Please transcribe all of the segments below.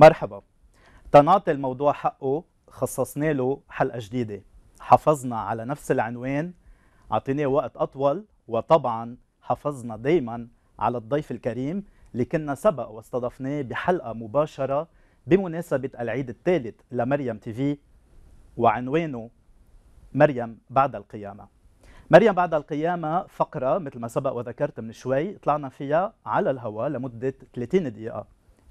مرحبا تنعطي الموضوع حقه خصصنا له حلقه جديده حافظنا على نفس العنوان اعطيناه وقت اطول وطبعا حافظنا دائما على الضيف الكريم اللي كنا سبق واستضفناه بحلقه مباشره بمناسبه العيد الثالث لمريم تي في وعنوانه مريم بعد القيامه مريم بعد القيامة فقرة مثل ما سبق وذكرت من شوي طلعنا فيها على الهواء لمدة 30 دقيقة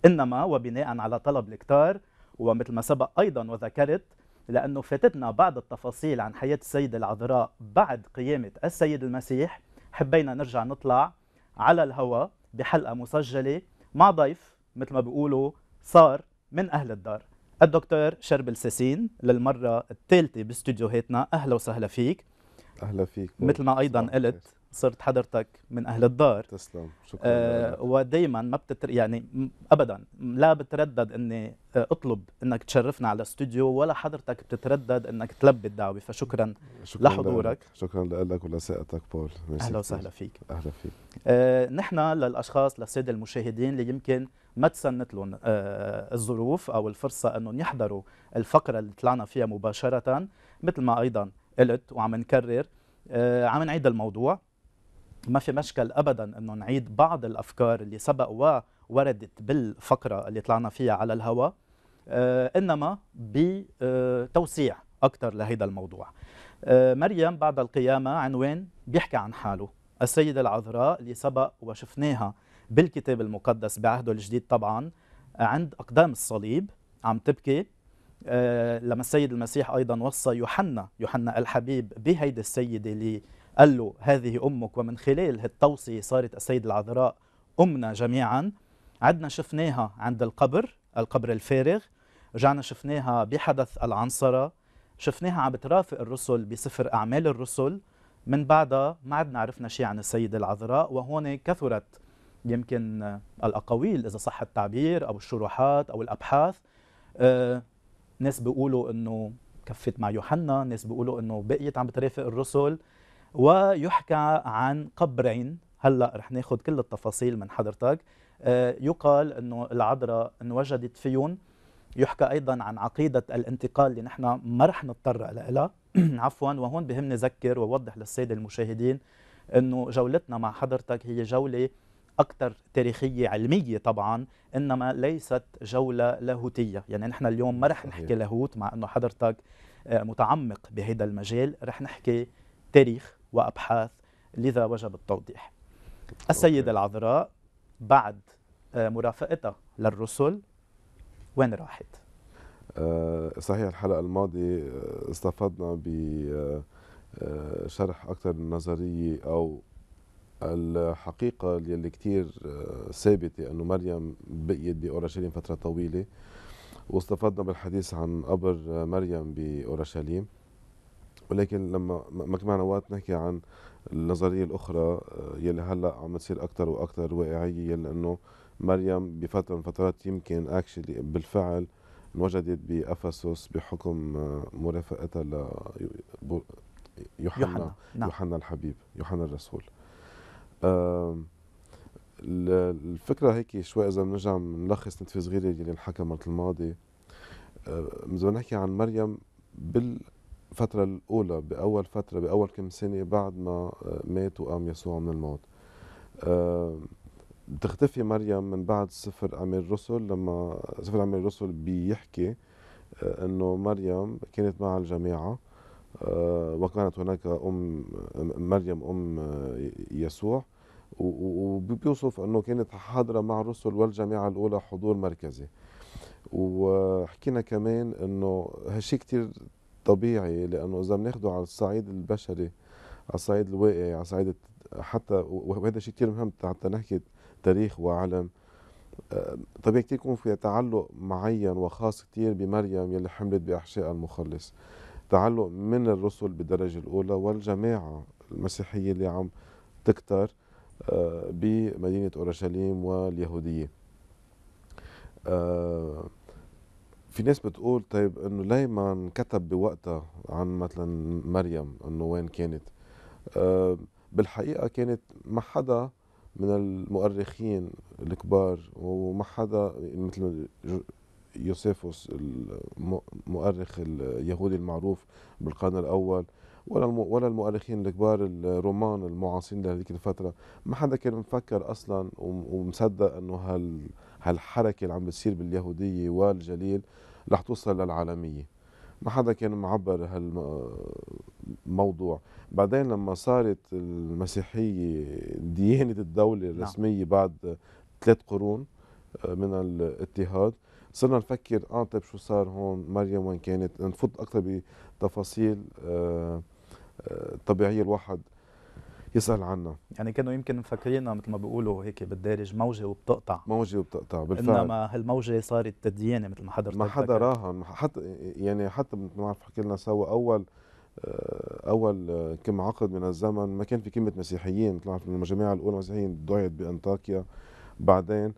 انما وبناء على طلب الكتار ومثل ما سبق ايضا وذكرت لانه فاتتنا بعض التفاصيل عن حياه السيده العذراء بعد قيامه السيد المسيح حبينا نرجع نطلع على الهواء بحلقه مسجله مع ضيف مثل ما بيقولوا صار من اهل الدار الدكتور شربل ساسين للمره الثالثه باستديوهاتنا اهلا وسهلا فيك اهلا فيك مثل ما ايضا قلت صرت حضرتك من اهل الدار تسلم شكرا آه ودائما ما بتتر يعني ابدا لا بتردد اني آه، اطلب انك تشرفنا على الاستوديو ولا حضرتك بتتردد انك تلبي الدعوه فشكرا شكرا لحضورك لك. شكرا لك ولثقتك بول اهلا وسهلا فيك اهلا فيك آه نحن للاشخاص للساده المشاهدين اللي يمكن ما تسنت لهم آه الظروف او الفرصه انهم يحضروا الفقره اللي طلعنا فيها مباشره مثل ما ايضا قلت وعم نكرر آه عم نعيد الموضوع ما في مشكل ابدا انه نعيد بعض الافكار اللي سبق ووردت بالفقره اللي طلعنا فيها على الهواء آه، انما بتوسيع اكثر لهذا الموضوع. آه، مريم بعد القيامه عنوان بيحكي عن حاله السيده العذراء اللي سبق وشفناها بالكتاب المقدس بعهده الجديد طبعا عند اقدام الصليب عم تبكي آه، لما السيد المسيح ايضا وصى يوحنا يوحنا الحبيب بهيدي السيده اللي قال له هذه أمك ومن خلال هالتوصية صارت السيدة العذراء أمنا جميعا عدنا شفناها عند القبر القبر الفارغ رجعنا شفناها بحدث العنصرة شفناها عم بترافق الرسل بسفر أعمال الرسل من بعدها ما عدنا عرفنا شيء عن السيدة العذراء وهون كثرت يمكن الأقاويل إذا صح التعبير أو الشروحات أو الأبحاث آه، ناس بيقولوا أنه كفت مع يوحنا ناس بيقولوا أنه بقيت عم بترافق الرسل ويحكى عن قبرين هلا رح ناخذ كل التفاصيل من حضرتك آه، يقال انه العذراء انوجدت فيون يحكى ايضا عن عقيده الانتقال اللي نحن ما رح نضطر لها عفوا وهون بهمني اذكر واوضح للساده المشاهدين انه جولتنا مع حضرتك هي جوله اكثر تاريخيه علميه طبعا انما ليست جوله لاهوتيه يعني نحن اليوم ما رح نحكي لاهوت مع انه حضرتك آه، متعمق بهذا المجال رح نحكي تاريخ وأبحاث لذا وجب التوضيح السيدة العذراء بعد آه، مرافقتها للرسل وين راحت؟ آه، صحيح الحلقة الماضية آه، استفدنا بشرح أكثر النظرية أو الحقيقة اللي كتير ثابتة أنه مريم بقيت بأورشليم فترة طويلة واستفدنا بالحديث عن قبر مريم بأورشليم ولكن لما مجمع وقت نحكي عن النظريه الاخرى آه، يلي هلا عم تصير اكثر واكثر واقعيه يلي انه مريم بفتره من الفترات يمكن اكشلي بالفعل انوجدت بافسوس بحكم آه، مرافقتها ل يوحنا نعم. يوحنا الحبيب يوحنا الرسول الفكره هيك شوي اذا بنرجع نلخص نتفه صغيره اللي انحكى مرة الماضي آه، اذا بنحكي عن مريم بال الفترة الأولى بأول فترة بأول كم سنة بعد ما آه، مات وقام يسوع من الموت آه، بتختفي مريم من بعد سفر أعمال الرسل لما سفر أعمال الرسل بيحكي آه، أنه مريم كانت مع الجماعة وكانت هناك أم مريم أم يسوع وبيوصف أنه كانت حاضرة مع الرسل والجماعة الأولى حضور مركزي وحكينا كمان انه هالشيء كتير طبيعي لانه اذا بناخده على الصعيد البشري على الصعيد الواقعي على الصعيد حتى وهذا شيء كثير مهم حتى نحكي تاريخ وعلم آه، طبيعي كثير يكون في تعلق معين وخاص كثير بمريم يلي حملت باحشاء المخلص تعلق من الرسل بالدرجه الاولى والجماعه المسيحيه اللي عم تكتر آه، بمدينه اورشليم واليهوديه آه، في ناس بتقول طيب انه ليه ما انكتب بوقتها عن مثلا مريم انه وين كانت أه بالحقيقه كانت ما حدا من المؤرخين الكبار وما حدا مثل يوسيفوس المؤرخ اليهودي المعروف بالقرن الاول ولا ولا المؤرخين الكبار الرومان المعاصرين لهذيك الفتره ما حدا كان مفكر اصلا ومصدق انه هال هالحركه اللي عم بتصير باليهوديه والجليل رح توصل للعالميه ما حدا كان معبر هالموضوع بعدين لما صارت المسيحيه ديانه الدوله نعم. الرسميه بعد ثلاث قرون آه، من الاضطهاد صرنا نفكر اه طيب شو صار هون مريم وين كانت نفوت اكثر بتفاصيل آه الطبيعيه الواحد يسال عنها يعني كانوا يمكن مفكرينها مثل ما بيقولوا هيك بالدارج موجه وبتقطع موجه وبتقطع بالفعل انما هالموجه صارت تديانه مثل ما حضرتك ما حدا راهن حتى يعني حتى مثل عرف حكي لنا سوا اول آه، اول آه، كم عقد من الزمن ما كان في كلمه مسيحيين مثل ما طلعت من الجماعه الاولى مسيحيين دعيت بانطاكيا بعدين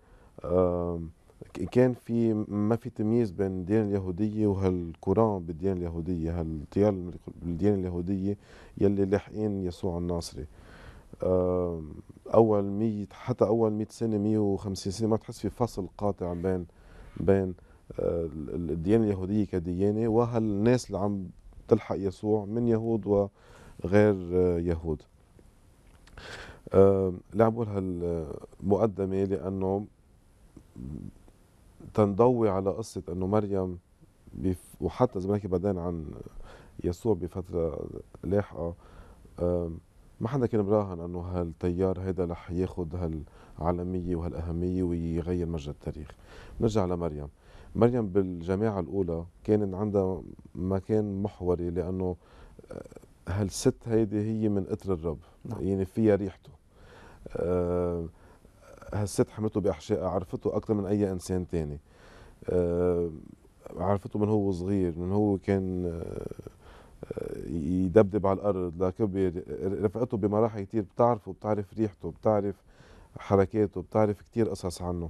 كان في ما في تمييز بين الديانه اليهوديه وهالكوران بالديانه اليهوديه هالتيار بالديانه اليهوديه يلي لاحقين يسوع الناصري اول 100 حتى اول 100 سنه 150 سنه ما تحس في فصل قاطع بين بين آه، الديانه اليهوديه كديانه وهالناس اللي عم تلحق يسوع من يهود وغير آه، يهود لعبوا هالمقدمه لانه تنضوي على قصة أنه مريم بيف... وحتى إذا بنحكي بعدين عن يسوع بفترة لاحقة ما حدا كان براهن أنه هالتيار هيدا رح ياخد هالعالمية وهالأهمية ويغير مجرى التاريخ نرجع لمريم مريم بالجماعة الأولى كان عندها مكان محوري لأنه آه، هالست هيدي هي من قطر الرب نعم. يعني فيها ريحته أه هالست حملته باحشاء عرفته اكثر من اي انسان تاني آه، عرفته من هو صغير من هو كان آه، آه، يدبدب على الارض لكبر رفقته بمراحل كثير بتعرفه بتعرف ريحته بتعرف حركاته بتعرف كثير قصص عنه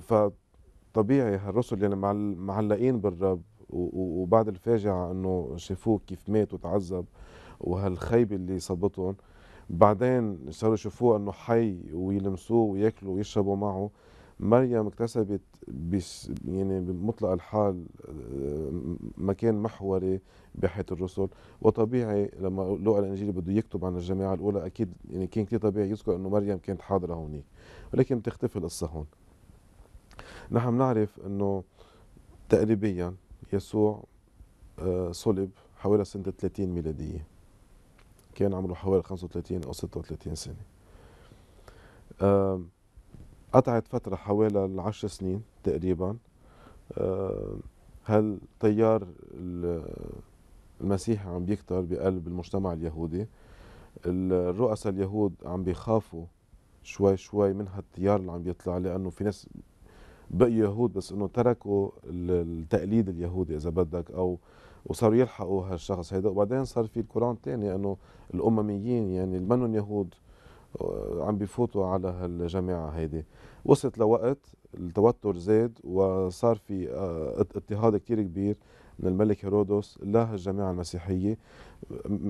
فطبيعي هالرسل يعني معلقين بالرب وبعد الفاجعه انه شافوه كيف مات وتعذب وهالخيبه اللي صابتهم بعدين صاروا يشوفوه انه حي ويلمسوه وياكلوا ويشربوا معه مريم اكتسبت بس يعني بمطلق الحال آه، مكان محوري بحياه الرسل وطبيعي لما لوقا الانجيل بده يكتب عن الجماعه الاولى اكيد يعني كان كثير طبيعي يذكر انه مريم كانت حاضره هونيك ولكن بتختفي القصه هون نحن بنعرف انه تقريبا يسوع آه، صلب حوالي سنه 30 ميلاديه كان عمره حوالي 35 أو 36 سنة قطعت فترة حوالي العشر سنين تقريبا هالتيار المسيحي عم بيكتر بقلب المجتمع اليهودي الرؤساء اليهود عم بيخافوا شوي شوي من هالتيار اللي عم بيطلع لانه في ناس بقوا يهود بس انه تركوا التقليد اليهودي اذا بدك او وصاروا يلحقوا هالشخص هيدا وبعدين صار في الكوران تاني انه الامميين يعني اللي منهم يهود آه، عم بفوتوا على هالجماعه هيدي وصلت لوقت التوتر زاد وصار في آه، اضطهاد كتير كبير من الملك هيرودوس لهالجماعه المسيحيه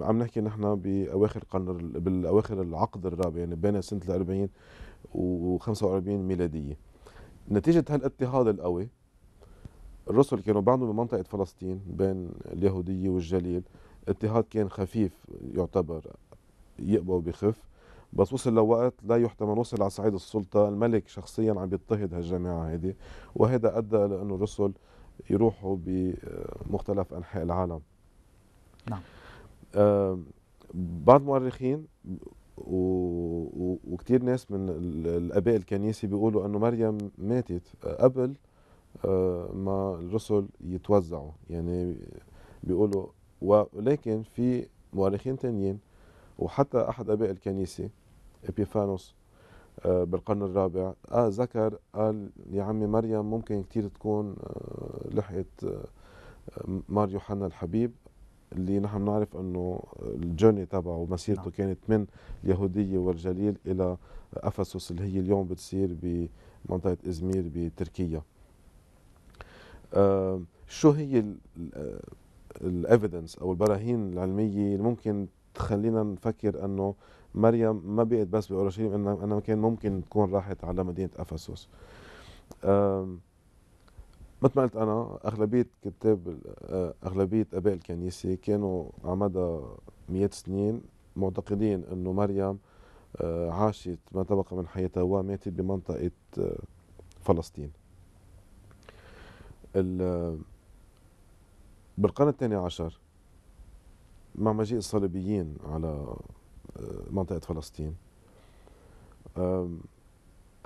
عم نحكي نحن باواخر القرن بالاواخر العقد الرابع يعني بين سنه ال 40 و 45 ميلاديه نتيجه هالاضطهاد القوي الرسل كانوا بعدهم بمنطقة فلسطين بين اليهودية والجليل اضطهاد كان خفيف يعتبر يقبى وبيخف بس وصل لوقت لا يحتمل وصل على صعيد السلطة الملك شخصيا عم بيضطهد هالجماعة هذه وهذا أدى لأنه الرسل يروحوا بمختلف أنحاء العالم نعم آه بعض المؤرخين و... و... وكتير ناس من الاباء الكنيسه بيقولوا انه مريم ماتت قبل آه، ما الرسل يتوزعوا يعني بيقولوا ولكن في مؤرخين تانيين وحتى احد اباء الكنيسه ابيفانوس آه، بالقرن الرابع آه، ذكر قال يا عمي مريم ممكن كثير تكون لحقت مار يوحنا الحبيب اللي نحن نعرف انه الجوني تبعه ومسيرته نعم. كانت من اليهوديه والجليل الى افسس اللي هي اليوم بتصير بمنطقه ازمير بتركيا آه، شو هي الايفيدنس آه، او البراهين العلميه اللي ممكن تخلينا نفكر انه مريم ما بقت بس باورشليم انها كان ممكن تكون راحت على مدينه افسوس مثل ما قلت انا اغلبيه كتاب آه، اغلبيه اباء الكنيسه كانوا على مدى مئات سنين معتقدين انه مريم عاشت ما تبقى من حياتها وماتت بمنطقه فلسطين بالقرن الثاني عشر مع مجيء الصليبيين على آه، منطقة فلسطين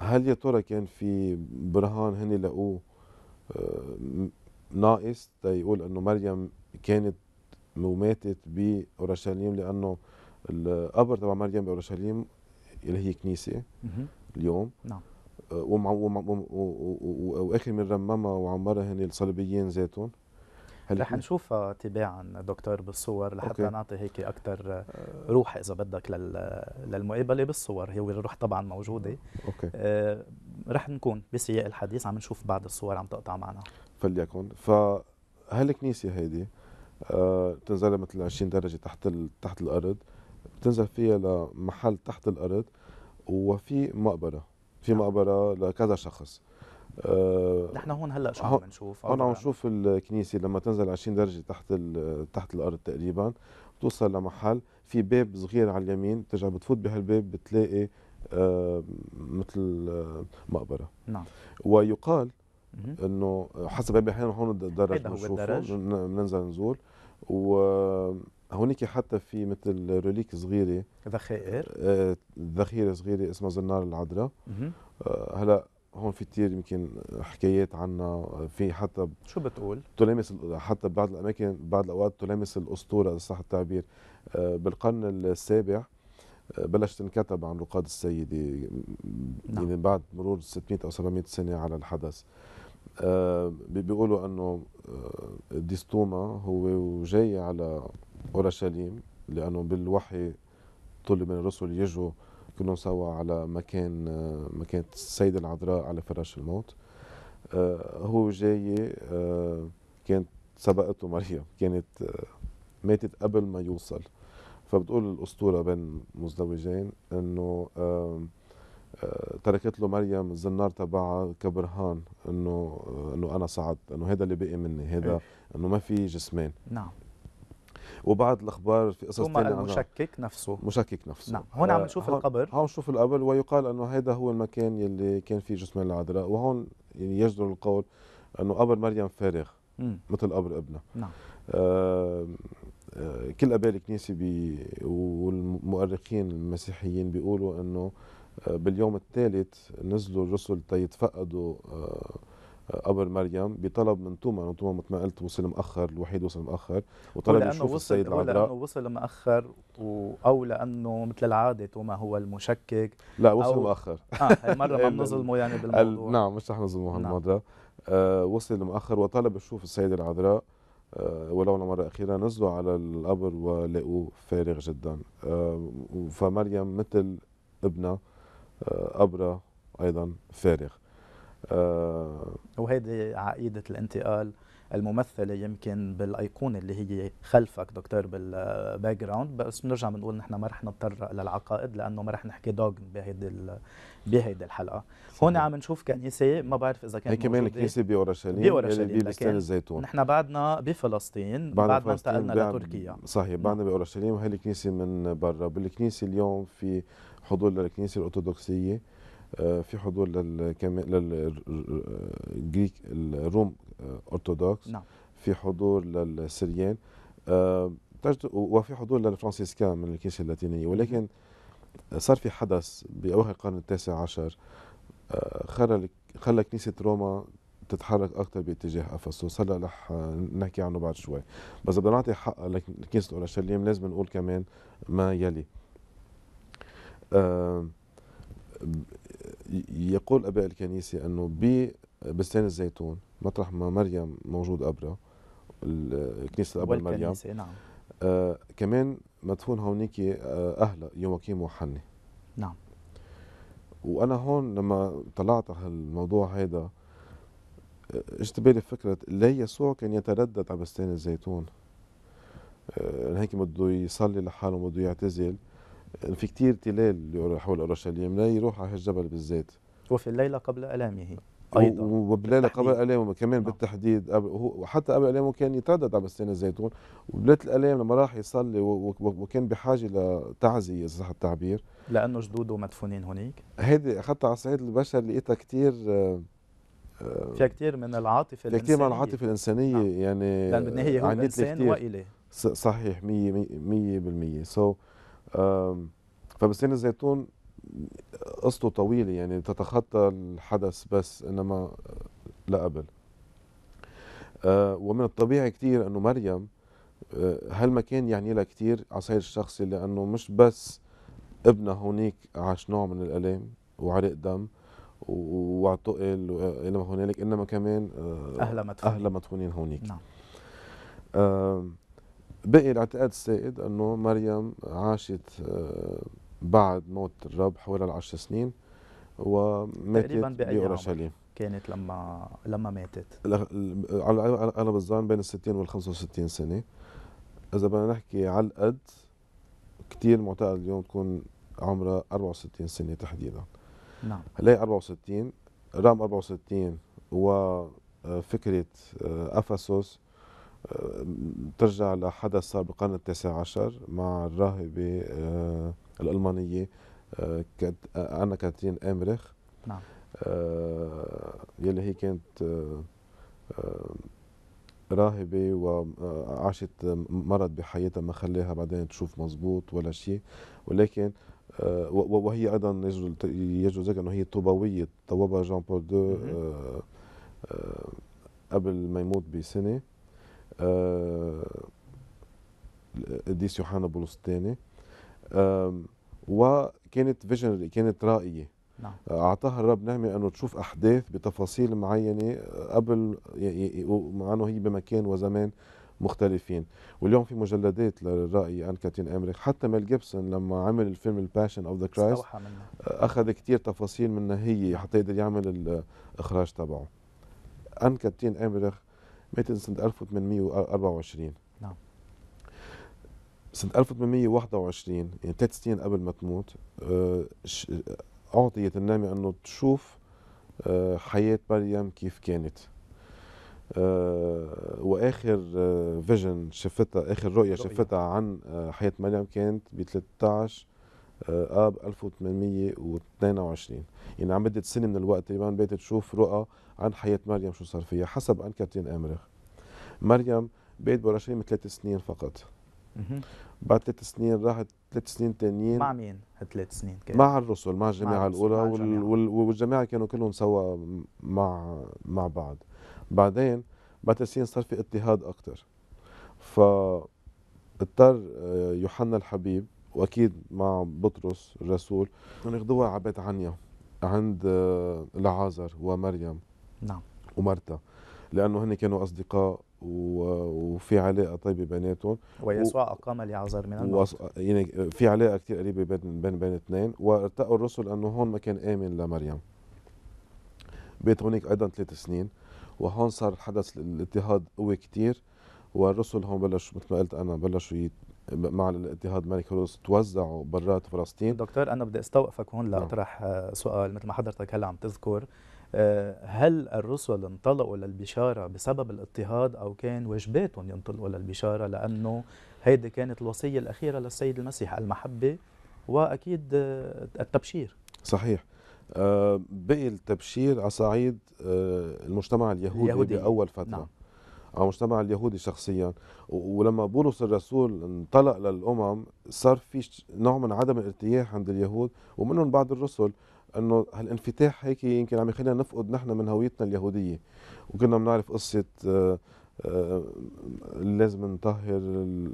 هل يا ترى كان في برهان هن لقوه آه، ناقص تيقول انه مريم كانت وماتت باورشليم لانه القبر تبع مريم باورشليم اللي هي كنيسه اليوم نعم واخر من رممها وعمارة هن الصليبيين ذاتهم رح نشوفها آه، تباعا دكتور بالصور لحتى أوكي. نعطي هيك اكثر آه، آه. روح اذا بدك للمقابله بالصور هي الروح طبعا موجوده اوكي رح نكون بسياق الحديث عم نشوف بعض الصور عم تقطع معنا فليكن فهالكنيسه هيدي بتنزل بتنزلها مثل 20 درجه تحت تحت الارض بتنزل فيها لمحل تحت الارض وفي مقبره في مقبره لكذا شخص آه، نحن هون هلا شو عم نشوف هون عم نشوف الكنيسه لما تنزل 20 درجه تحت تحت الارض تقريبا بتوصل لمحل في باب صغير على اليمين بترجع بتفوت بهالباب بتلاقي آه، مثل آه، مقبره نعم ويقال انه حسب احيانا هون الدرج بنشوفه بننزل نزور و هونيك حتى في مثل روليك صغيره ذخائر آه، ذخيره صغيره اسمها زنار العذراء آه، هلا هون في كثير يمكن حكايات عنا في حتى شو بتقول؟ تلامس حتى بعض الاماكن بعض الاوقات تلامس الاسطوره اذا صح التعبير آه، بالقرن السابع بلشت تنكتب عن رقاد السيدة نعم. يعني بعد مرور 600 أو 700 سنة على الحدث بيقولوا أنه ديستوما هو وجاي على اورشليم لانه بالوحي طلب من الرسل يجوا كلهم سوا على مكان مكان السيدة العذراء على فراش الموت آه، هو جاي آه، كانت سبقته مريم كانت آه، ماتت قبل ما يوصل فبتقول الأسطورة بين مزدوجين أنه تركت له مريم الزنار تبعها كبرهان انه انه انا صعدت انه هذا اللي بقي مني هذا إيه. انه ما في جسمين نعم وبعض الاخبار في قصص ثانيه ثم المشكك نفسه مشكك نفسه نعم هون عم آه، نشوف القبر هون نشوف القبر ويقال انه هذا هو المكان يلي كان فيه جثمان العذراء وهون يعني يجدر القول انه قبر مريم فارغ مثل قبر ابنها نعم آه آه كل اباء الكنيسه والمؤرخين المسيحيين بيقولوا انه آه، باليوم الثالث نزلوا الرسل تيتفقدوا آه قبر مريم بطلب من توما لأنه توما مثل ما قلت وصل مأخر الوحيد وصل مأخر وطلب يشوف السيد العذراء لأنه وصل مأخر أو لأنه مثل العادة توما هو المشكك لا وصل أو... مأخر آه هالمرة ما بنظلمه يعني بالموضوع نعم. نعم مش رح نظلمه هالمرة نعم. آه وصل مأخر وطلب يشوف السيدة العذراء آه ولو مرة أخيرة نزلوا على القبر ولقوه فارغ جدا آه فمريم مثل ابنها آه قبرها أيضا فارغ آه، وهذه عقيدة الانتقال الممثلة يمكن بالأيقونة اللي هي خلفك دكتور بالباك جراوند بس بنرجع بنقول نحن ما رح نضطر للعقائد لأنه ما رح نحكي دوغم بهيدي بهيدي الحلقة هون عم نشوف كنيسة ما بعرف إذا كانت هي كمان كنيسة بأورشليم بأورشليم بستان الزيتون نحن بعدنا بفلسطين بعد, بعد ما انتقلنا لتركيا صحيح نعم. بعدنا بأورشليم وهي الكنيسة من برا بالكنيسة اليوم في حضور للكنيسة الأرثوذكسية آه، في حضور للجريك الروم ارثوذكس نعم. في حضور للسريان آه، وفي حضور للفرانسيسكان من الكنيسه اللاتينيه ولكن صار في حدث باواخر القرن التاسع عشر آه، خلى خلى كنيسه روما تتحرك اكثر باتجاه افسوس هلا رح نحكي عنه بعد شوي بس بدنا نعطي حق لكنيسه اورشليم لازم نقول كمان ما يلي يقول اباء الكنيسه انه ببستان الزيتون مطرح ما مريم موجود أبرا الكنيسه الاب مريم نعم آه كمان مدفون هونيك آه اهلا يواكيم وحني نعم وانا هون لما طلعت على الموضوع هيدا اجت بالي فكره ليه يسوع كان يتردد على بستان الزيتون آه هيك بده يصلي لحاله بده يعتزل في كتير تلال حول اورشليم لا يروح على هالجبل بالذات وفي الليله قبل الامه ايضا وبليله قبل الامه كمان آه. بالتحديد وحتى قبل الامه كان يتردد على بستان الزيتون وبليله الالام لما راح يصلي وكان بحاجه لتعزيه اذا صح التعبير لانه جدوده مدفونين هناك هذه اخذتها على الصعيد البشر لقيتها كثير آه، آه، فيها كثير من العاطفه الانسانيه كثير من العاطفه الانسانيه نعم. يعني لانه بالنهايه هو انسان واله صحيح 100% 100% سو so فبستان الزيتون قصته طويله يعني تتخطى الحدث بس انما آه، لا قبل آه، ومن الطبيعي كثير انه مريم هالمكان آه، يعني لها كثير على الصعيد الشخصي لانه مش بس ابنها هونيك عاش نوع من الالام وعرق دم واعتقل الى ما هنالك انما كمان اهلها مدفونين اهلها مدفونين هونيك نعم بقي الاعتقاد السائد انه مريم عاشت آه، بعد موت الرب حوالي العشر سنين وماتت باورشليم كانت لما لما ماتت على اغلب الظن بين ال 60 وال 65 سنه اذا بدنا نحكي على القد كثير معتقد اليوم تكون عمرها 64 سنه تحديدا نعم هلا 64 رقم 64 وفكره افسوس ترجع لحدث صار بالقرن التاسع عشر مع الراهبة آه، الألمانية آه، آه، أنا كاترين أمريخ نعم يلي هي كانت راهبة وعاشت مرض بحياتها ما خلاها بعدين تشوف مزبوط ولا شيء ولكن وهي أيضا يجوز ذكر أنه هي طوبوية طوبها جان بول دو قبل ما يموت بسنة القديس آه، يوحنا بولس الثاني وكانت فيجنري كانت رائيه نعم. آه، اعطاها الرب نعمه انه تشوف احداث بتفاصيل معينه آه، قبل مع انه هي بمكان وزمان مختلفين واليوم في مجلدات للرأي عن كاتين أمريك حتى ميل جيبسون لما عمل الفيلم الباشن أوف ذا كرايست أخذ كثير تفاصيل منها هي حتى يقدر يعمل الإخراج تبعه ان كاتين أمريك ماتت سنة 1824 نعم سنة 1821 يعني ثلاث سنين قبل ما تموت آه، أعطيت النعمة أنه تشوف آه، حياة مريم كيف كانت آه، واخر فيجن شفتها اخر رؤيه شفتها عن حياه مريم كانت ب 13 آه، اب 1822 يعني عم بدت سنه من الوقت تقريبا بيت تشوف رؤى عن حياه مريم شو صار فيها حسب ان كاترين امرخ مريم بقيت بورشليم ثلاث سنين فقط بعد ثلاث سنين راحت ثلاث سنين ثانيين مع مين هالثلاث سنين كان؟ مع الرسل مع الجماعه مع الاولى مع والجماعه كانوا كلهم سوا مع مع بعض بعدين بعد ثلاث سنين صار في اضطهاد اكثر اضطر آه، يوحنا الحبيب واكيد مع بطرس الرسول ناخذوها على بيت عنيا عند آه، لعازر ومريم نعم ومرتا لانه هن كانوا اصدقاء وفي علاقه طيبه بيناتهم ويسوع و... اقام لعازر من الموت وص... يعني في علاقه كثير قريبه بين بين بين اثنين وارتقوا الرسل انه هون ما كان امن لمريم بيت هونيك ايضا ثلاث سنين وهون صار حدث الاضطهاد قوي كثير والرسل هون بلش مثل ما قلت انا بلشوا مع الاتحاد الملكي الروس توزعوا برات فلسطين دكتور انا بدي استوقفك هون لاطرح نعم. لا آه، سؤال مثل ما حضرتك هلا عم تذكر آه، هل الرسل انطلقوا للبشاره بسبب الاضطهاد او كان واجباتهم ينطلقوا للبشاره لانه هيدي كانت الوصيه الاخيره للسيد المسيح المحبه واكيد آه، التبشير صحيح بقي التبشير على صعيد المجتمع اليهودي, اليهودي. باول فتره نعم. على المجتمع اليهودي شخصيا ولما بولس الرسول انطلق للامم صار في نوع من عدم الارتياح عند اليهود ومنهم بعض الرسل انه هالانفتاح هيك يمكن عم يخلينا نفقد نحن من هويتنا اليهوديه وكنا بنعرف قصه آآ آه، آآ آه، لازم نطهر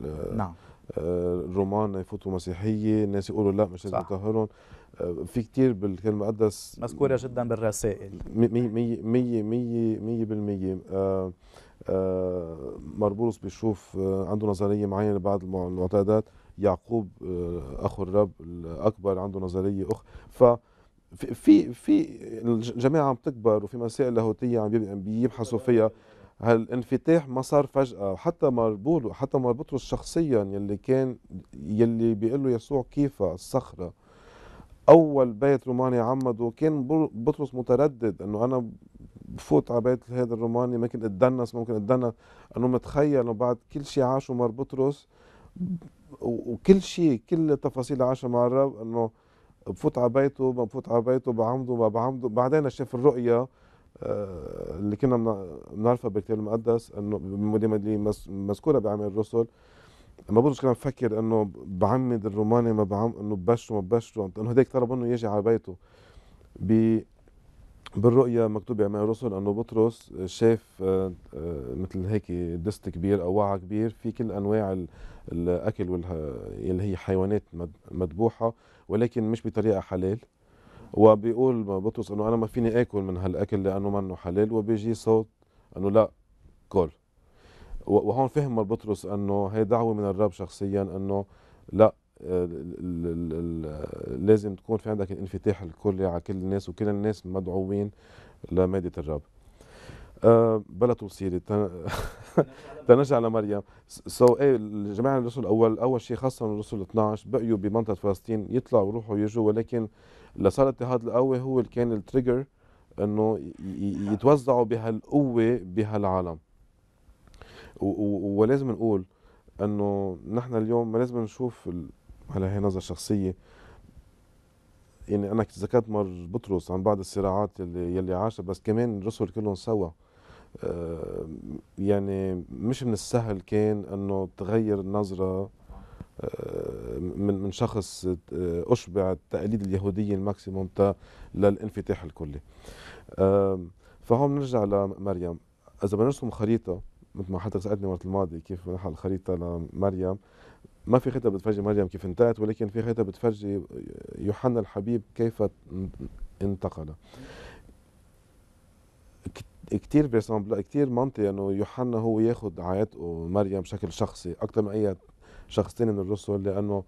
آه، نعم الرومان يفوتوا مسيحيه الناس يقولوا لا مش لازم نطهرهم في كتير بالكلمة المقدس مذكوره جدا بالرسائل 100% 100% 100% آه، مربولوس بيشوف آه، عنده نظريه معينه بعد المعتقدات يعقوب آه، اخو الرب الاكبر عنده نظريه اخرى ف في في الجماعه عم تكبر وفي مسائل لاهوتيه عم بيبحثوا فيها هالانفتاح ما صار فجأة حتى مربوط حتى مربطه شخصيا يلي كان يلي بيقول له يسوع كيف الصخرة اول بيت روماني عمد وكان بطرس متردد انه انا بفوت على بيت هذا الروماني ممكن اتدنس ممكن اتدنس انه متخيل انه بعد كل شيء عاشه مر بطرس وكل شيء كل التفاصيل اللي عاشها مع الرب انه بفوت على بيته ما بفوت على بيته بعمده ما بعمده بعدين شاف الرؤيا آه، اللي كنا بنعرفها بالكتاب المقدس انه اللي مذكوره باعمال الرسل ما بضرس كان بفكر انه بعمد الروماني ما بعم انه ببشره ما ببشره انه هديك طلب انه يجي على بيته ب بالرؤيا مكتوب يا الرسل انه بطرس شاف آه، آه، مثل هيك دست كبير او وعاء كبير في كل انواع الاكل اللي هي حيوانات مذبوحه ولكن مش بطريقه حلال وبيقول بطرس انه انا ما فيني اكل من هالاكل لانه منه حلال وبيجي صوت انه لا كل وهون فهم بطرس انه هي دعوه من الرب شخصيا انه لا لازم تكون في عندك الانفتاح الكلي على كل الناس وكل الناس مدعوين لمادة الرب آه، بلا توصيلي تنرجع لمريم سو ايه جماعة الرسل الاول اول شيء خاصة الرسل 12 بقيوا بمنطقة فلسطين يطلعوا ويروحوا ويجوا ولكن لصار الاضطهاد القوي هو اللي كان التريجر انه يتوزعوا بهالقوة بهالعالم ولازم نقول انه نحن اليوم ما لازم نشوف هلا هي نظره شخصيه يعني انا ذكرت مر بطرس عن بعض الصراعات اللي يلي عاشها بس كمان الرسل كلهم سوا آه يعني مش من السهل كان انه تغير النظره آه، من من شخص آه، اشبع التقاليد اليهوديه الماكسيموم للانفتاح الكلي آه، فهون بنرجع لمريم اذا بدنا نرسم خريطه مثل ما حضرتك سالتني المره الماضيه كيف منح الخريطه لمريم ما في خريطه بتفرجي مريم كيف انتهت ولكن في خريطه بتفرجي يوحنا الحبيب كيف انتقل كثير بيرسامبل كثير منطقي انه يوحنا هو ياخذ عائلته مريم بشكل شخصي اكثر من اي شخص ثاني من الرسل لانه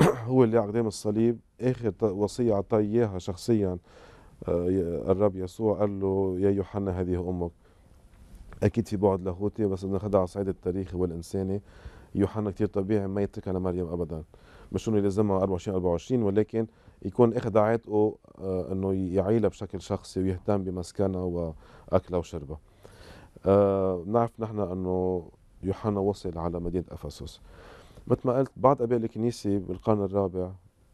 هو اللي قدام الصليب اخر وصيه اعطاه اياها شخصيا آه، الرب يسوع قال له يا يوحنا هذه امك اكيد في بعد لاهوتي بس بدنا ناخذها على الصعيد التاريخي والانساني يوحنا كثير طبيعي ما يتركها لمريم ابدا مش انه يلزمها 24 24 ولكن يكون اخذ عاتقه آه انه يعيلها بشكل شخصي ويهتم بمسكنها واكلها وشربها. آه نعرف نحن انه يوحنا وصل على مدينه افسس. مثل ما قلت بعض اباء الكنيسه بالقرن الرابع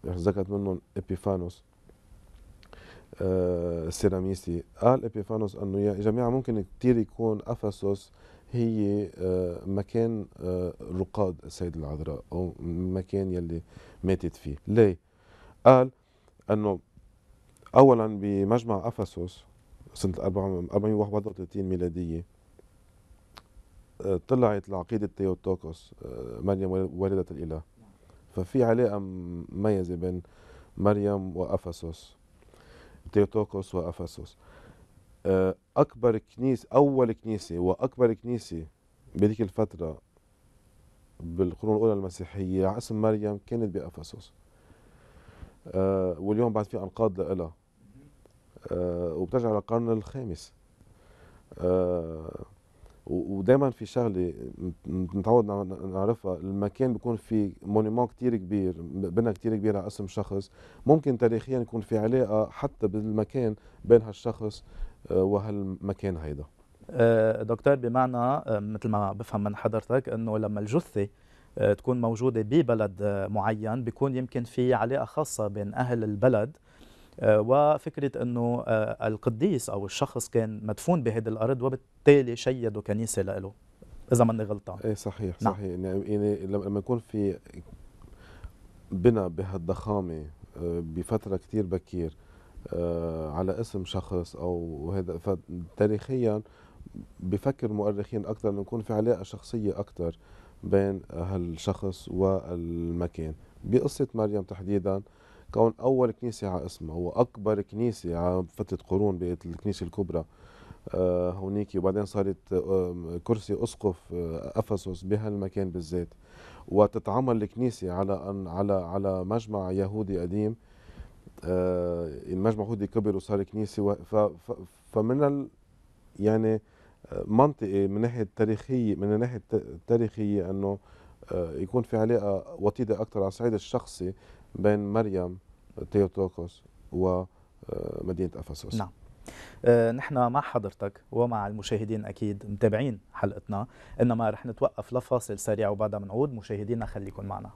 ذكرت منهم ابيفانوس آه، سيراميسي قال ابيفانوس انه يا جماعه ممكن كثير يكون افسوس هي آه، مكان آه، رقاد السيد العذراء او مكان يلي ماتت فيه ليه قال انه اولا بمجمع افسوس سنه 431 ميلاديه طلعت العقيده تيوتوكوس مريم والده الاله ففي علاقه مميزه بين مريم وافسوس تيوتوكوس وأفاسوس آه، أكبر كنيسة أول كنيسة وأكبر كنيسة بهذيك الفترة بالقرون الأولى المسيحية على اسم مريم كانت بأفاسوس آه، واليوم بعد في أنقاض لها آه، وبترجع للقرن الخامس ودائما في شغله نتعود نعرفها المكان بيكون فيه مونيمون كتير كبير بنا كتير كبير على اسم شخص ممكن تاريخيا يكون في علاقه حتى بالمكان بين هالشخص آه، وهالمكان هيدا آه، دكتور بمعنى آه، مثل ما بفهم من حضرتك انه لما الجثه تكون موجوده ببلد معين بيكون يمكن في علاقه خاصه بين اهل البلد آه، وفكرة أنه آه، القديس أو الشخص كان مدفون بهذه الأرض وبالتالي شيدوا كنيسة له إذا ماني غلطان إيه صحيح نعم. صحيح يعني, يعني لما يكون في بنى بهالضخامة آه، بفترة كثير بكير على اسم شخص أو هذا فتاريخيا بفكر المؤرخين أكثر أنه يكون في علاقة شخصية أكثر بين هالشخص والمكان بقصة مريم تحديداً كون أول كنيسة على اسمها وأكبر كنيسة على فترة قرون بقت الكنيسة الكبرى آه، هونيك وبعدين صارت آه، كرسي اسقف آه، افسس بهالمكان بالذات وتتعمل الكنيسه على أن على على مجمع يهودي قديم المجمع اليهودي كبر وصار كنيسه فمن ال يعني منطقي من ناحيه تاريخيه من الناحيه التاريخيه انه يكون في علاقه وطيده اكثر على الصعيد الشخصي بين مريم تيوتوكوس ومدينة آه، أفسس نعم آه، نحن مع حضرتك ومع المشاهدين أكيد متابعين حلقتنا إنما رح نتوقف لفاصل سريع وبعدها بنعود مشاهدينا خليكم معنا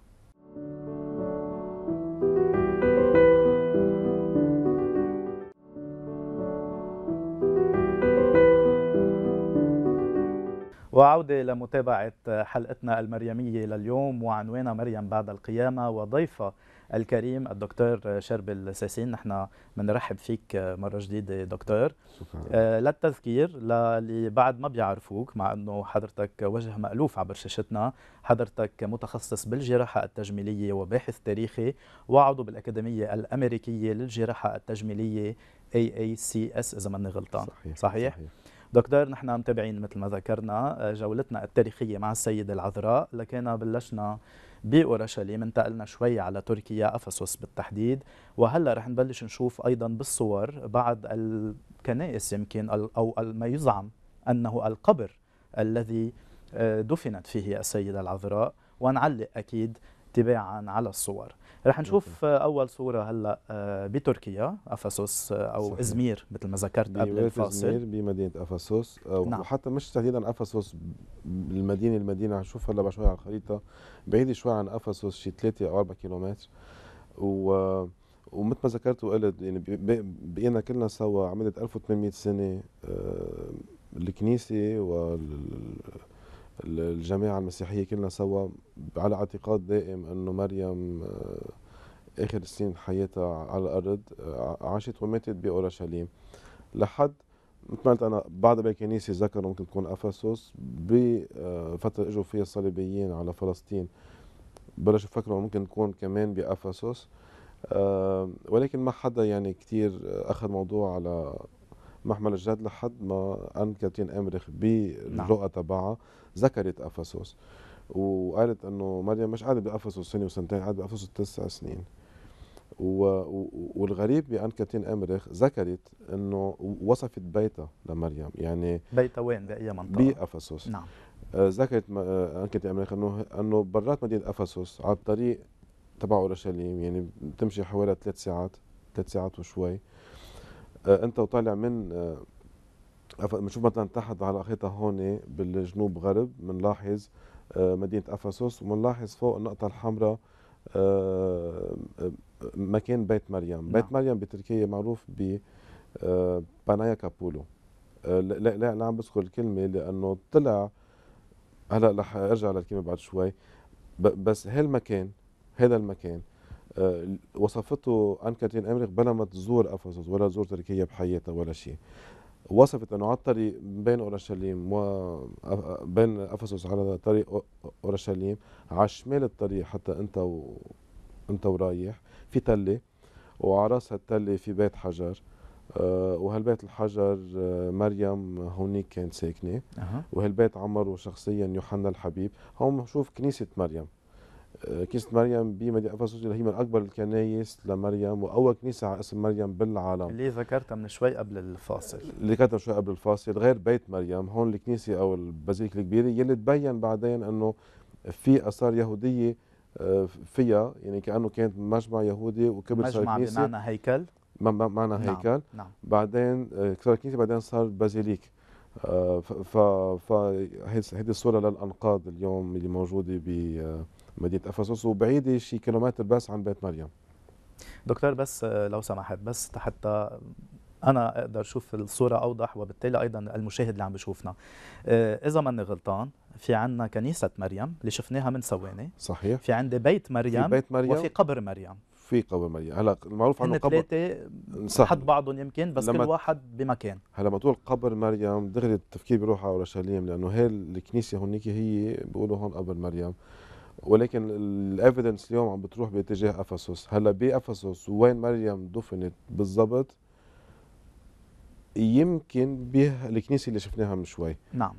وعودة لمتابعة حلقتنا المريمية لليوم وعنوانها مريم بعد القيامة وضيفة الكريم الدكتور شربل ساسين نحن بنرحب فيك مره جديده دكتور شكرا. آه، للتذكير للي بعد ما بيعرفوك مع انه حضرتك وجه مالوف عبر شاشتنا حضرتك متخصص بالجراحه التجميليه وباحث تاريخي وعضو بالاكاديميه الامريكيه للجراحه التجميليه AACS اذا ماني غلطان صحيح, صحيح. صحيح. دكتور نحن متابعين مثل ما ذكرنا آه، جولتنا التاريخية مع السيدة العذراء لكن بلشنا باورشليم انتقلنا شوي على تركيا افسس بالتحديد وهلا رح نبلش نشوف ايضا بالصور بعض الكنائس يمكن او ما يزعم انه القبر الذي آه، دفنت فيه السيده العذراء ونعلق اكيد تباعا على الصور رح نشوف اول صوره هلا آه، بتركيا افسوس آه، او صحيح. ازمير مثل ما ذكرت قبل الفاصل ازمير بمدينه افسوس آه، نعم. وحتى مش تحديدا افسوس المدينه المدينه نشوف هلا شوي على الخريطه بعيده شوي عن افسوس شي 3 او 4 كيلومتر و ومثل ما ذكرت وقلت يعني بقينا كلنا سوا عملت 1800 سنه الكنيسه وال الجماعة المسيحية كلنا سوا على اعتقاد دائم أنه مريم آه، آخر سنين حياتها على الأرض آه، عاشت وماتت بأورشليم لحد مثل ما قلت أنا بعض بالكنيسة ذكروا ممكن تكون افسوس بفترة آه، إجوا فيها الصليبيين على فلسطين بلشوا يفكروا ممكن تكون كمان بافسوس ولكن ما حدا يعني كثير أخذ موضوع على محمل الجد لحد ما ان كاتين امرخ بالرؤى نعم. تبعها ذكرت افسوس وقالت انه مريم مش قاعده بافسوس سنه وسنتين قاعده بافسوس تسع سنين و... و... والغريب بان كاتين امرخ ذكرت انه وصفت بيتها لمريم يعني بيتها وين باي منطقه؟ بافسوس نعم آه، ذكرت آه، ان كاتين امرخ انه انه برات مدينه افسوس على الطريق تبع اورشليم يعني بتمشي حوالي ثلاث ساعات ثلاث ساعات وشوي آه، انت وطالع من آه، بنشوف مثلا تحت على خيطه هون بالجنوب غرب بنلاحظ آه، مدينه افسوس وبنلاحظ فوق النقطه الحمراء مكان بيت مريم نعم. بيت مريم بتركيا معروف ب بانايا كابولو لا لا لا عم بذكر الكلمه لانه طلع هلا رح ارجع للكلمه بعد شوي بس هالمكان هذا المكان آه، وصفته أنكتين أمريخ بلا ما تزور أفسس ولا تزور تركيا بحياتها ولا شيء وصفت أنه على الطريق بين أورشليم وبين آه، آه، أفسس على طريق أورشليم على شمال الطريق حتى أنت و... أنت ورايح في تلة وعلى راس التلة في بيت حجر وهالبيت الحجر مريم هونيك كانت ساكنة أه. وهالبيت عمره شخصيا يوحنا الحبيب هون بنشوف كنيسة مريم آه، كنيسة مريم بمدينة أفسس اللي هي من أكبر الكنايس لمريم وأول كنيسة على اسم مريم بالعالم اللي ذكرتها من شوي قبل الفاصل اللي ذكرتها من شوي قبل الفاصل غير بيت مريم هون الكنيسة أو البازيليك الكبيرة يلي تبين بعدين أنه في آثار يهودية آه، فيها يعني كأنه كانت مجمع يهودي وكبر صار مجمع بمعنى هيكل معنى نعم، هيكل نعم. نعم. بعدين آه، صار كنيسة بعدين صار بازيليك ف ف هيدي الصورة للأنقاض اليوم اللي موجودة ب مدينه افسس وبعيده شي كيلومتر بس عن بيت مريم دكتور بس آه، لو سمحت بس حتى انا اقدر اشوف الصوره اوضح وبالتالي ايضا المشاهد اللي عم بشوفنا آه، اذا ماني غلطان في عندنا كنيسه مريم اللي شفناها من ثواني صحيح في عندي بيت مريم, في بيت مريم وفي قبر مريم في قبر مريم هلا المعروف عنه قبر ثلاثه حد بعضهم يمكن بس كل واحد بمكان هلا ما تقول قبر مريم دغري التفكير بيروح على اورشليم لانه هي الكنيسه هونيك هي بيقولوا هون قبر مريم ولكن الايفيدنس اليوم عم بتروح باتجاه افسوس هلا بافسوس وين مريم دفنت بالضبط يمكن به الكنيسه اللي شفناها من شوي نعم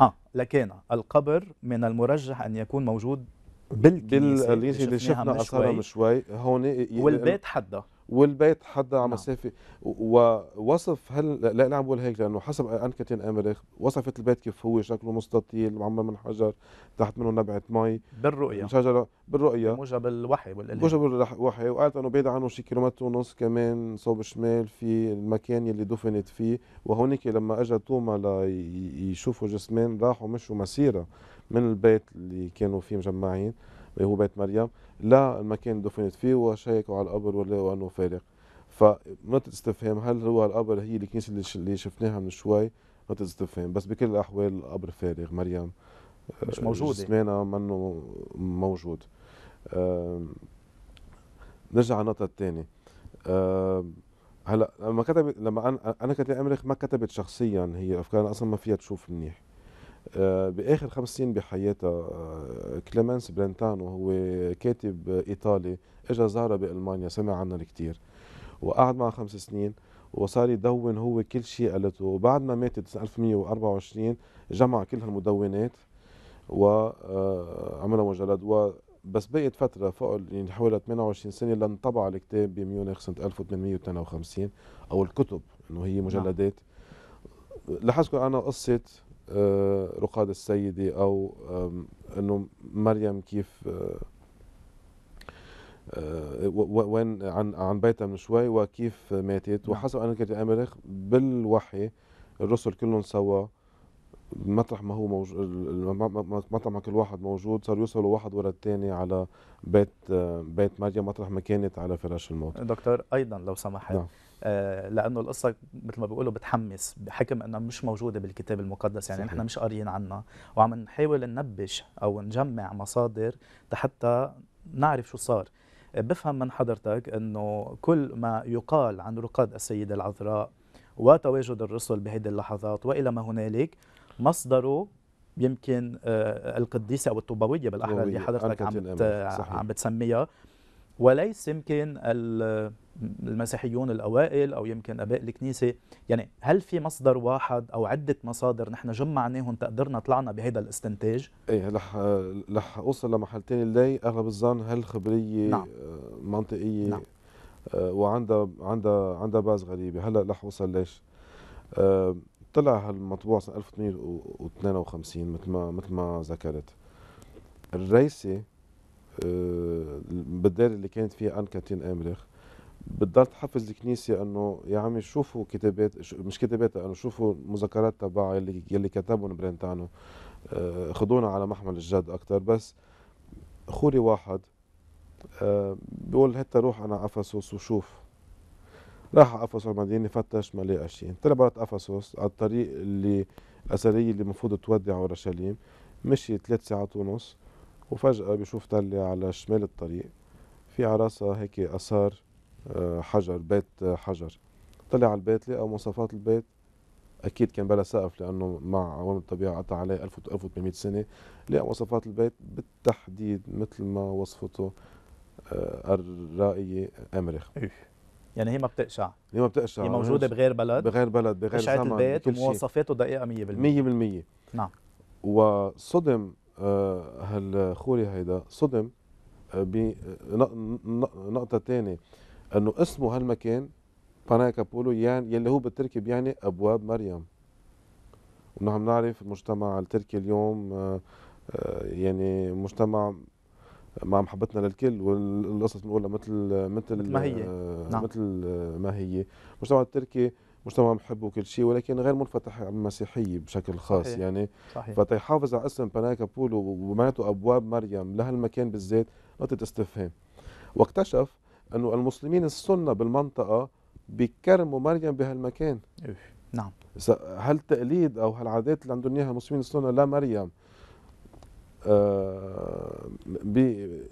اه لكن القبر من المرجح ان يكون موجود بالكنيسه اللي, اللي شفنا اثرها من شوي هون والبيت حدا والبيت حدا على نعم. مسافه ووصف هل لا عم بقول هيك لانه حسب انكتين امريخ وصفت البيت كيف هو شكله مستطيل معمر من حجر تحت منه نبعه مي بالرؤيه شجره بالرؤيه موجب الوحي والالهام موجب الوحي وقالت انه بعيد عنه شي كيلومتر ونص كمان صوب الشمال في المكان اللي دفنت فيه وهونيك لما اجى توما ليشوفوا جسمين راحوا مشوا مسيره من البيت اللي كانوا فيه مجمعين هو بيت مريم لا المكان اللي دفنت فيه وشيكوا على القبر ولقوا انه فارغ فنقطة استفهام هل هو القبر هي الكنيسة اللي, شفناها من شوي نقطة استفهام بس بكل الأحوال القبر فارغ مريم آه، مش موجودة جسمانها منه موجود نرجع على النقطة الثانية هلا لما كتبت لما انا كانت امرخ ما كتبت شخصيا هي افكار اصلا ما فيها تشوف منيح آه، باخر خمس سنين بحياتها آه، كليمنس برنتانو هو كاتب ايطالي اجى زارها بالمانيا سمع عنها الكثير وقعد معها خمس سنين وصار يدون هو كل شيء قالته وبعد ما ماتت 1124 جمع كل هالمدونات وعملها آه، مجلد و بس بقيت فترة فوق يعني حوالي 28 سنة لانطبع الكتاب بميونخ سنة 1852 أو الكتب إنه هي نعم. مجلدات لاحظكم أنا قصة آه، رقاد السيدي او انه مريم كيف آه، آه، وين عن عن بيتها من شوي وكيف ماتت نعم. وحسب انا كنت امرخ بالوحي الرسل كلهم سوا مطرح ما هو موجود مطرح ما كل واحد موجود صاروا يوصلوا واحد ورا الثاني على بيت بيت مريم مطرح ما كانت على فراش الموت دكتور ايضا لو سمحت نعم. آه، لانه القصه مثل ما بيقولوا بتحمس بحكم انها مش موجوده بالكتاب المقدس يعني نحن مش قاريين عنها وعم نحاول ننبش او نجمع مصادر حتى نعرف شو صار آه، بفهم من حضرتك انه كل ما يقال عن رقاد السيده العذراء وتواجد الرسل بهذه اللحظات والى ما هنالك مصدره يمكن آه، القديسه او الطوبويه بالاحرى اللي حضرتك عم عم بتسميها وليس يمكن المسيحيون الأوائل أو يمكن أباء الكنيسة يعني هل في مصدر واحد أو عدة مصادر نحن جمعناهم تقدرنا طلعنا بهذا الاستنتاج؟ إيه رح لح أوصل لمحل تاني اللي أغلب الظن هالخبرية نعم. آه، منطقية نعم. آه، وعندها عندها عندها باز غريبة هلا رح أوصل ليش آه، طلع هالمطبوع سنة 1852 مثل ما مثل ما ذكرت الرئيسي بالدار آه، اللي كانت فيها ان كاتين املخ بتضل تحفز الكنيسه انه يا عمي شوفوا كتابات مش كتابات انه شوفوا المذكرات تبعها اللي يلي كتبهم برينتانو آه، خذونا على محمل الجد اكثر بس خوري واحد آه، بيقول هتا روح انا أفسوس وشوف راح افسوس المدينه فتش ما لقى شيء طلع برات افسوس على الطريق اللي الاثريه اللي المفروض تودي على اورشليم مشي ثلاث ساعات ونص وفجأة بشوف تلة على شمال الطريق في عراسة هيك أثار آه، حجر بيت آه، حجر طلع على البيت لقى مواصفات البيت أكيد كان بلا سقف لأنه مع عوامل الطبيعة قطع عليه 1800 سنة لقى مواصفات البيت بالتحديد مثل ما وصفته آه، الرائية أمرخ يعني هي ما بتقشع هي ما بتقشع هي موجوده بغير بلد بغير بلد بغير زمن البيت ومواصفاته دقيقه 100% 100% نعم وصدم هالخوري آه، هيدا صدم آه، بنقطة تانية انه اسمه هالمكان باناكا بولو يعني يلي هو بالتركي بيعني ابواب مريم ونحن نعرف المجتمع التركي اليوم آه، يعني مجتمع مع محبتنا للكل والقصص بنقولها مثل مثل ما هي نعم. مثل ما هي المجتمع نعم. التركي مجتمع محب وكل شيء ولكن غير منفتح على المسيحيه بشكل خاص صحيح. يعني فتيحافظ على اسم باناكابول ومعناته ابواب مريم لهالمكان بالذات نقطه استفهام واكتشف انه المسلمين السنه بالمنطقه بيكرموا مريم بهالمكان نعم هل تقليد او هالعادات اللي عندهم اياها المسلمين السنه لمريم آه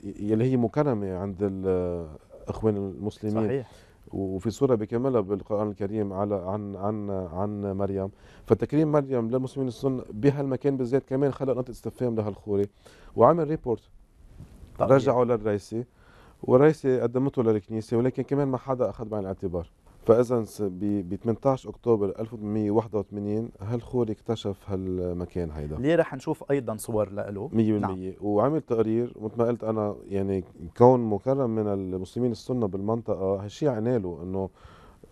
يلي هي مكرمه عند الاخوان آه، المسلمين صحيح وفي صورة بكاملها بالقرآن الكريم على عن عن عن مريم فتكريم مريم للمسلمين السنة بهالمكان بالذات كمان خلق نقطة استفهام لهالخوري وعمل ريبورت رجعوا للرئيسي والرئيسي قدمته للكنيسة ولكن كمان ما حدا أخذ بعين الاعتبار فاذا ب 18 اكتوبر 1881 خوري اكتشف هالمكان هيدا اللي رح نشوف ايضا صور له 100% نعم. وعمل تقرير مثل ما قلت انا يعني كون مكرم من المسلمين السنه بالمنطقه هالشيء يعني له انه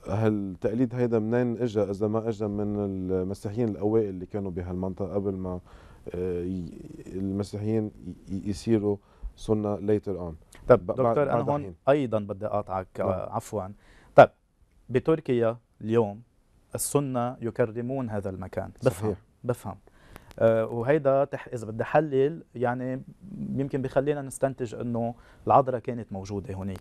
هالتقليد هيدا منين اجى اذا ما اجى من المسيحيين الاوائل اللي كانوا بهالمنطقه قبل ما آه، المسيحيين يصيروا سنه ليتر اون طب دكتور انا هون ايضا بدي اقاطعك نعم. آه، عفوا بتركيا اليوم السنه يكرمون هذا المكان بفهم صحيح. بفهم أه وهيدا تح... اذا بدي احلل يعني يمكن بخلينا نستنتج انه العذراء كانت موجوده هناك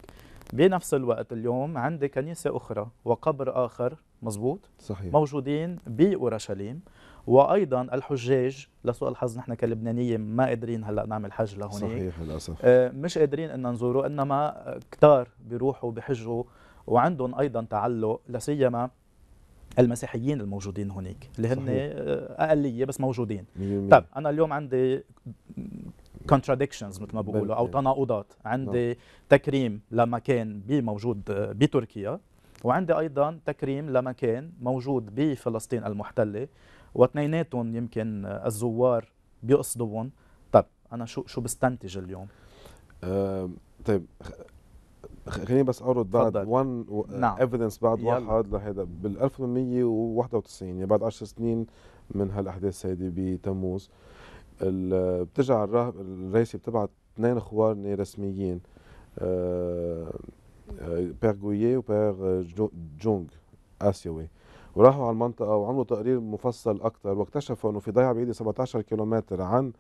بنفس الوقت اليوم عندي كنيسه اخرى وقبر اخر مزبوط صحيح. موجودين باورشليم وايضا الحجاج لسوء الحظ نحن كلبنانيه ما قادرين هلا نعمل حج لهونيك صحيح للاسف أه مش قادرين ان نزوره انما كتار بيروحوا بحجوا وعندهم أيضا تعلق لاسيما المسيحيين الموجودين هناك اللي هن اقليه بس موجودين طب انا اليوم عندي contradictions مثل ما بقولوا او إيه. تناقضات عندي نعم. تكريم لمكان بي موجود بتركيا وعندي ايضا تكريم لمكان موجود بفلسطين المحتله واثنيناتهم يمكن الزوار بيقصدوهم طب انا شو شو بستنتج اليوم أه طيب خليني بس اعرض بعد ون uh, نعم ايفيدنس بعد واحد لهيدا بال 1891 يعني بعد 10 سنين من هالاحداث هيدي بتموز بترجع الراهب الرئيسي بتبعت اثنين اخوان رسميين بير جويي وبير جونغ اسيوي وراحوا على المنطقة وعملوا تقرير مفصل أكثر واكتشفوا أنه في ضيعة بعيدة 17 كيلومتر عن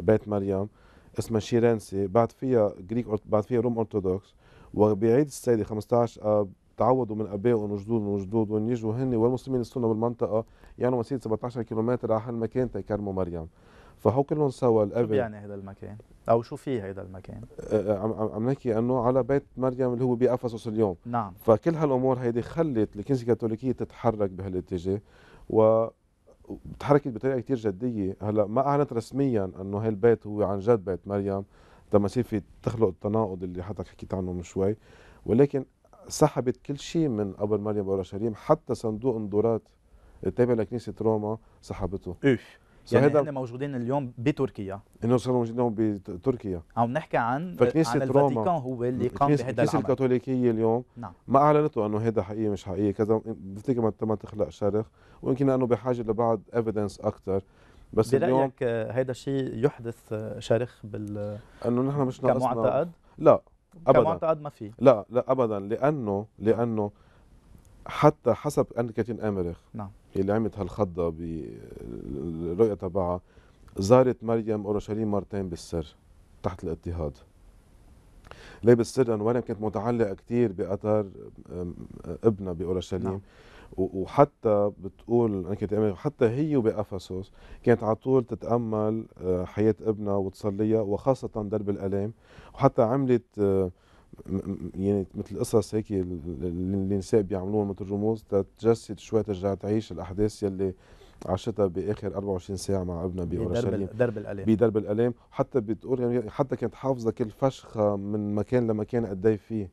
بيت مريم اسمها شيرانسي بعد فيها جريك بعد فيها روم أرثوذكس وبيعيد السيدة 15 اب آه، تعودوا من ابائهم وجدودهم وجدودهم يجوا هن والمسلمين السنه بالمنطقه يعني مسيره 17 كيلومتر على هالمكان تيكرموا مريم فهو كلهم سوا الاب شو يعني هذا المكان؟ او شو في هذا المكان؟ آه، آه، عم عم نحكي انه على بيت مريم اللي هو بافسس اليوم نعم فكل هالامور هيدي خلت الكنيسه الكاثوليكيه تتحرك بهالاتجاه و تحركت بطريقه كثير جديه هلا ما اعلنت رسميا انه هالبيت هو عن جد بيت مريم في تخلق التناقض اللي حضرتك حكيت عنه من شوي ولكن سحبت كل شيء من قبل مريم اورشليم حتى صندوق اندورات التابع لكنيسه روما سحبته ايش يعني احنا موجودين اليوم بتركيا انه صاروا موجودين اليوم بتركيا عم نحكي عن فكنيسه عن روما الفاتيكان هو اللي قام بهذا العمل الكنيسه الكاثوليكيه نعم. اليوم نعم. ما اعلنته انه هذا حقيقي مش حقيقي كذا بفتكر ما تخلق شرخ ويمكن انه بحاجه لبعض ايفيدنس اكثر بس برايك آه، هيدا الشيء يحدث آه، شرخ بال انه نحن مش ناقصنا كمعتقد؟ لا ابدا كمعتقد ما في لا لا ابدا لانه لانه حتى حسب ان كاتين امرخ نعم اللي عملت هالخضه بالرؤيه تبعها زارت مريم اورشليم مرتين بالسر تحت الاضطهاد ليه بالسر لانه مريم كانت متعلقه كثير باثار ابنها باورشليم نعم. وحتى بتقول انا كنت حتى هي بافاسوس كانت على طول تتامل آه، حياه ابنها وتصليها وخاصه درب الالام وحتى عملت آه، يعني مثل قصص هيك اللي النساء بيعملوها مثل رموز تتجسد شوي ترجع تعيش الاحداث يلي عاشتها باخر 24 ساعه مع ابنها باورشليم بدرب درب الالام بدرب الالام حتى بتقول يعني حتى كانت حافظه كل فشخه من مكان لمكان قد إيه فيه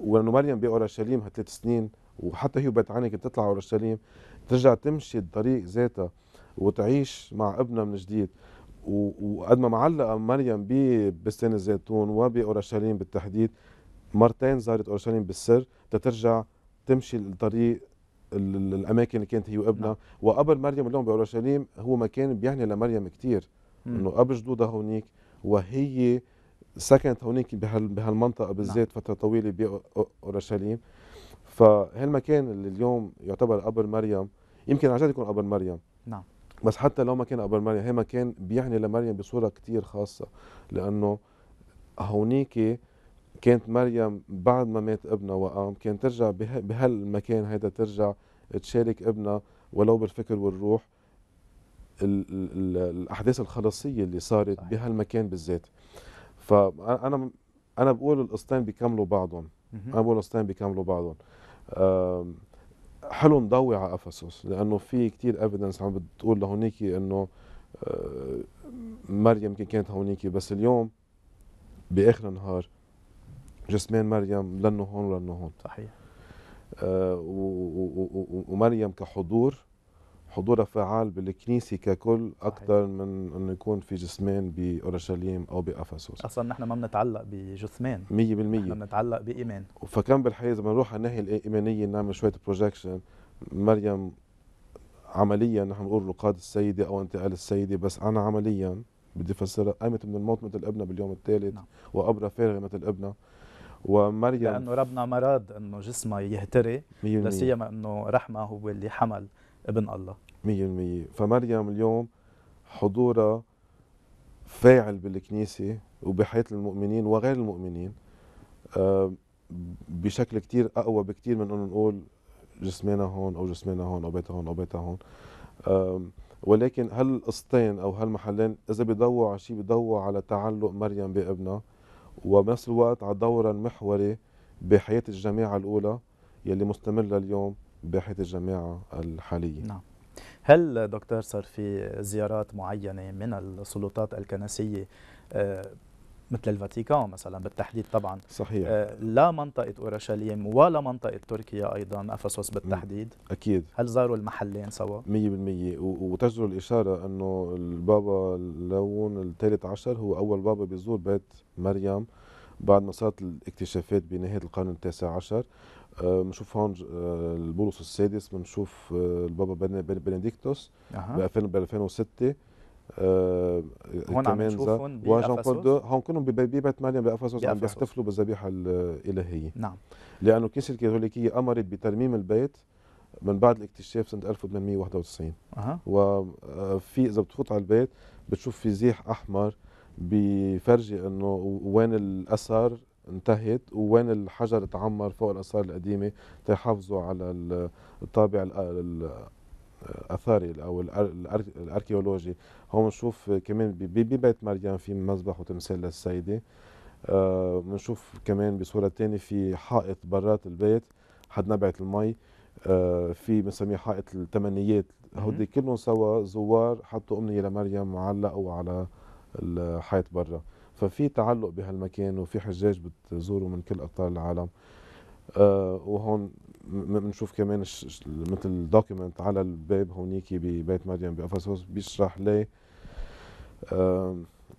ولانه مريم باورشليم هالثلاث سنين وحتى هي وبتعانك بتطلع ورا اورشليم ترجع تمشي الطريق ذاتها وتعيش مع ابنها من جديد وقد ما معلقه مريم ببستان الزيتون وباورشليم بالتحديد مرتين زارت اورشليم بالسر تترجع تمشي الطريق الاماكن اللي كانت هي وابنها نعم. وقبر مريم اليوم باورشليم هو مكان بيعني لمريم كثير انه قبر جدودها هونيك وهي سكنت هونيك بهالمنطقه نعم. بالذات نعم. فتره طويله باورشليم فهالمكان اللي اليوم يعتبر قبر مريم يمكن عن جد يكون قبر مريم نعم بس حتى لو ما كان قبر مريم هي مكان بيعني لمريم بصوره كثير خاصه لانه هونيك كانت مريم بعد ما مات ابنها وقام كانت ترجع بهالمكان هيدا ترجع تشارك ابنها ولو بالفكر والروح الـ الـ الاحداث الخلاصيه اللي صارت صحيح. بهالمكان بالذات فانا انا بقول القصتين بيكملوا بعضهم انا بقول القصتين بيكملوا بعضهم حلو نضوي على افسس لانه في كتير ايفيدنس عم بتقول لهونيك انه مريم يمكن كانت هونيك بس اليوم باخر النهار جسمان مريم لانه هون ولانه هون صحيح آه، ومريم كحضور حضورها فعال بالكنيسة ككل أكثر من أنه يكون في جثمان بأورشليم أو بأفسوس أصلا نحن ما بنتعلق بجثمان 100% نحن بنتعلق بإيمان فكان بالحقيقة إذا بنروح على الناحية الإيمانية نعمل شوية بروجكشن مريم عمليا نحن بنقول رقاد السيدة أو انتقال السيدة بس أنا عمليا بدي أفسرها قامت من الموت مثل ابنها باليوم الثالث نعم. وابره فارغة مثل ابنها ومريم لأنه ربنا مراد أنه جسمها يهتري لا سيما أنه رحمة هو اللي حمل ابن الله مية المية فمريم اليوم حضورها فاعل بالكنيسة وبحياة المؤمنين وغير المؤمنين آه، بشكل كتير أقوى بكتير من أنه نقول جسمنا هون أو جسمنا هون أو بيتها هون أو بيتها هون آه، ولكن هالقصتين أو هالمحلين إذا بيضووا على شيء بيضووا على تعلق مريم بابنها وبنفس الوقت على دورها المحوري بحياة الجماعة الأولى يلي مستمرة اليوم بحياة الجماعة الحالية نعم. هل دكتور صار في زيارات معينة من السلطات الكنسية آه، مثل الفاتيكان مثلا بالتحديد طبعا صحيح آه، لا منطقة أورشليم ولا منطقة تركيا أيضا أفسوس بالتحديد أكيد هل زاروا المحلين سوا؟ 100% وتجدر الإشارة أنه البابا لون الثالث عشر هو أول بابا بيزور بيت مريم بعد ما صارت الاكتشافات بنهاية القرن التاسع عشر آه، بنشوف هون آه، البولس السادس بنشوف آه، البابا بنديكتوس ب 2006 هون عم نشوفهم وجان بول هون كلهم ببيت مريم بافسس عم بيحتفلوا بالذبيحه الالهيه نعم لانه الكنيسه الكاثوليكيه امرت بترميم البيت من بعد الاكتشاف سنه 1891 اها وفي اذا بتفوت على البيت بتشوف في زيح احمر بفرجي انه وين الاثر انتهت ووين الحجر اتعمر فوق الآثار القديمة تحافظوا على الطابع الاثري او الاركيولوجي هون بنشوف كمان ببيت مريم في مذبح وتمثال للسيده آه، بنشوف كمان بصوره ثانيه في حائط برات البيت حد نبعه المي آه، في بنسميه حائط الثمانيات هودي كلهم سوا زوار حطوا امنيه لمريم معلقوا على الحائط برا ففي تعلق بهالمكان وفي حجاج بتزوروا من كل اقطار العالم آه وهون بنشوف كمان مثل دوكيمنت على الباب هونيك ببيت مريم بافاسوس بيشرح ليه آه،,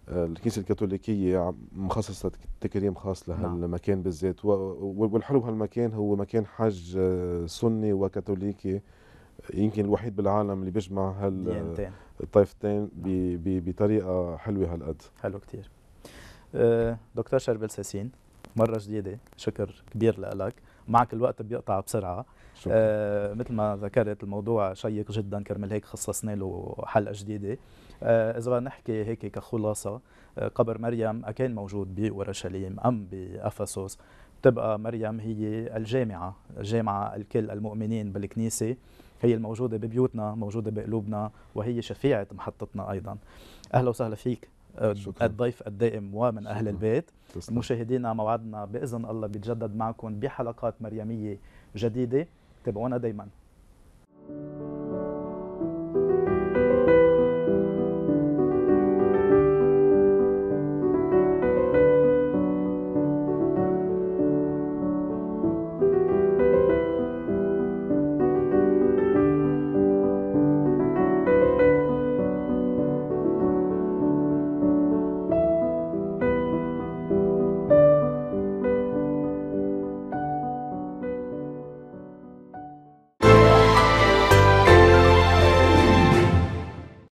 آه الكنيسه الكاثوليكيه مخصصه تكريم خاص نعم. لهالمكان بالذات والحلو بهالمكان هو مكان حج آه، سني وكاثوليكي يمكن الوحيد بالعالم اللي بيجمع هال الطائفتين بطريقه حلوه هالقد حلو كثير آه، دكتور شربل ساسين مره جديده شكر كبير لك معك الوقت بيقطع بسرعه شكرا. آه مثل ما ذكرت الموضوع شيق جدا كرمال هيك خصصنا له حلقه جديده آه اذا بدنا نحكي هيك كخلاصه آه قبر مريم اكان موجود بورشليم ام بافسوس تبقى مريم هي الجامعه جامعه الكل المؤمنين بالكنيسه هي الموجوده ببيوتنا موجوده بقلوبنا وهي شفيعه محطتنا ايضا اهلا وسهلا فيك شكرا. الضيف الدائم ومن أهل شكرا. البيت تسلم. مشاهدينا موعدنا بإذن الله بيتجدد معكم بحلقات مريمية جديدة تابعونا دايما